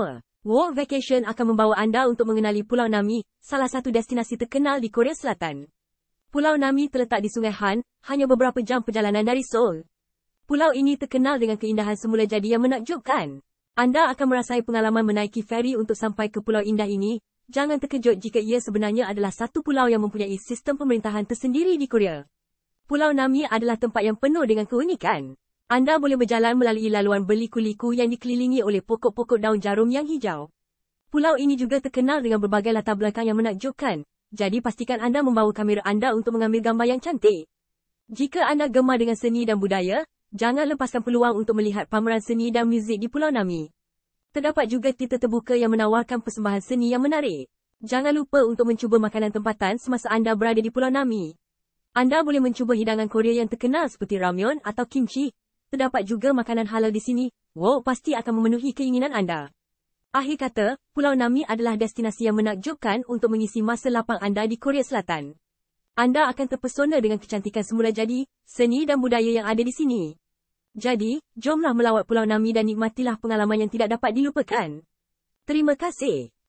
Tour. World Vacation akan membawa anda untuk mengenali Pulau Nami, salah satu destinasi terkenal di Korea Selatan. Pulau Nami terletak di Sungai Han, hanya beberapa jam perjalanan dari Seoul. Pulau ini terkenal dengan keindahan semula jadi yang menakjubkan. Anda akan merasai pengalaman menaiki feri untuk sampai ke Pulau Indah ini. Jangan terkejut jika ia sebenarnya adalah satu pulau yang mempunyai sistem pemerintahan tersendiri di Korea. Pulau Nami adalah tempat yang penuh dengan keunikan. Anda boleh berjalan melalui laluan berliku-liku yang dikelilingi oleh pokok-pokok daun jarum yang hijau. Pulau ini juga terkenal dengan berbagai latar belakang yang menakjubkan. Jadi pastikan anda membawa kamera anda untuk mengambil gambar yang cantik. Jika anda gemar dengan seni dan budaya, jangan lepaskan peluang untuk melihat pameran seni dan muzik di Pulau Nami. Terdapat juga titik terbuka yang menawarkan persembahan seni yang menarik. Jangan lupa untuk mencuba makanan tempatan semasa anda berada di Pulau Nami. Anda boleh mencuba hidangan Korea yang terkenal seperti ramyun atau kimchi, terdapat juga makanan halal di sini. Wow, pasti akan memenuhi keinginan anda. Akhir kata, Pulau Nami adalah destinasi yang menakjubkan untuk mengisi masa lapang anda di Korea Selatan. Anda akan terpesona dengan kecantikan semula jadi, seni dan budaya yang ada di sini. Jadi, jomlah melawat Pulau Nami dan nikmatilah pengalaman yang tidak dapat dilupakan. Terima kasih.